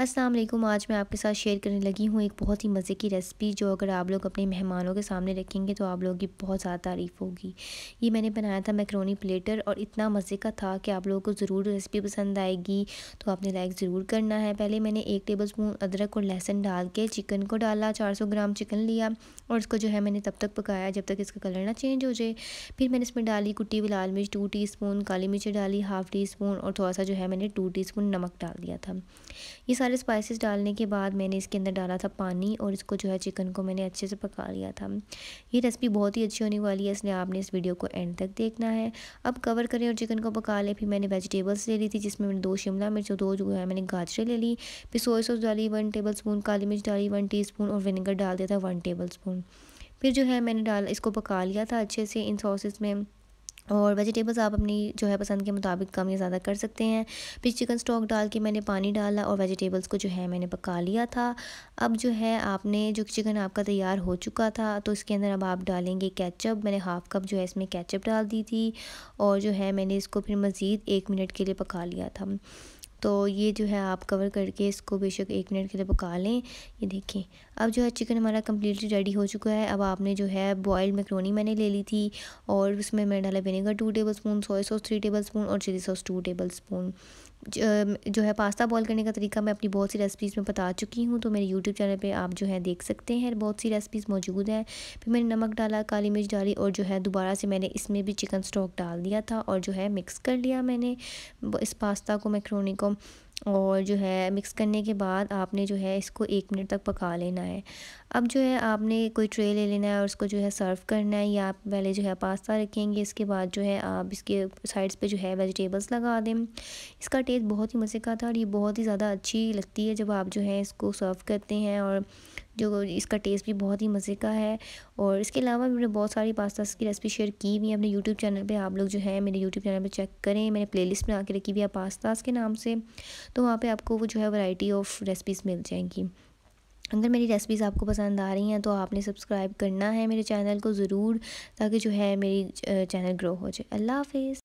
अस्सलाम वालेकुम आज मैं आपके साथ शेयर करने लगी हूँ एक बहुत ही मज़े की रेसिपी जो अगर आप लोग अपने मेहमानों के सामने रखेंगे तो आप लोगों की बहुत ज़्यादा तारीफ़ होगी ये मैंने बनाया था मैक्रोनी प्लेटर और इतना मज़े का था कि आप लोगों को ज़रूर रेसिपी पसंद आएगी तो आपने लाइक ज़रूर करना है पहले मैंने एक टेबल स्पून अदरक और लहसुन डाल के चिकन को डाला चार ग्राम चिकन लिया और इसको जो है मैंने तब तक पकाया जब तक इसका कलर ना चेंज हो जाए फिर मैंने इसमें डाली कुटी हुई लाल मिर्च टू टी काली मिर्च डाली हाफ़ टी और थोड़ा सा जो है मैंने टू टी नमक डाल दिया था ये सारे स्पाइसेस डालने के बाद मैंने इसके अंदर डाला था पानी और इसको जो है चिकन को मैंने अच्छे से पका लिया था ये रेसिपी बहुत ही अच्छी होने वाली है इसलिए आपने इस वीडियो को एंड तक देखना है अब कवर करें और चिकन को पका लें फिर मैंने वेजिटेबल्स ले ली थी जिसमें मैंने दो शिमला मिर्च और दो जो है मैंने गाजरें ले ली फिर सोया सॉस डाली वन टेबल स्पून काली मिर्च डाली वन टी स्पून और विनेगर डाल दिया था वन टेबल स्पून फिर जो है मैंने डाल इसको पका लिया था अच्छे से इन सॉसेस में और वेजिटेबल्स आप अपनी जो है पसंद के मुताबिक कम या ज़्यादा कर सकते हैं फिर चिकन स्टॉक डाल के मैंने पानी डाला और वेजिटेबल्स को जो है मैंने पका लिया था अब जो है आपने जो चिकन आपका तैयार हो चुका था तो इसके अंदर अब आप डालेंगे कैचअप मैंने हाफ़ कप जो है इसमें कैचअप डाल दी थी और जो है मैंने इसको फिर मज़ीद एक मिनट के लिए पका लिया था तो ये जो है आप कवर करके इसको बेशक एक मिनट के लिए पका लें ये देखें अब जो है चिकन हमारा कम्प्लीटली रेडी हो चुका है अब आपने जो है बॉयल्ड मैक्रोनी मैंने ले ली थी और उसमें मैंने डाला vinegar two tablespoon soya sauce three tablespoon और chilli sauce two tablespoon जो है पास्ता बॉयल करने का तरीका मैं अपनी बहुत सी रेसिपीज़ में बता चुकी हूँ तो मेरे यूट्यूब चैनल पे आप जो है देख सकते हैं बहुत सी रेसिपीज़ मौजूद हैं फिर मैंने नमक डाला काली मिर्च डाली और जो है दोबारा से मैंने इसमें भी चिकन स्टॉक डाल दिया था और जो है मिक्स कर लिया मैंने इस पास्ता को मैक्रोनी को और जो है मिक्स करने के बाद आपने जो है इसको एक मिनट तक पका लेना है अब जो है आपने कोई ट्रे ले लेना है और उसको जो है सर्व करना है या आप पहले जो है पास्ता रखेंगे इसके बाद जो है आप इसके साइड्स पे जो है वेजिटेबल्स लगा दें इसका टेस्ट बहुत ही मज़े का था और ये बहुत ही ज़्यादा अच्छी लगती है जब आप जो है इसको सर्व करते हैं और जो इसका टेस्ट भी बहुत ही मज़े का है और इसके अलावा मैंने बहुत सारी पास्ता की रेसिपी शेयर की हुई है अपने यूट्यूब चैनल पे आप लोग जो है मेरे यूट्यूब चैनल पे चेक करें मैंने प्लेलिस्ट में आके रखी हुई है पास्ताज़ के नाम से तो वहाँ पर आपको वो जो है वैरायटी ऑफ रेसिपीज़ मिल जाएंगी अगर मेरी रेसिपीज़ आपको पसंद आ रही हैं तो आपने सब्सक्राइब करना है मेरे चैनल को ज़रूर ताकि जो है मेरी चैनल ग्रो हो जाए अल्लाह हाफिज़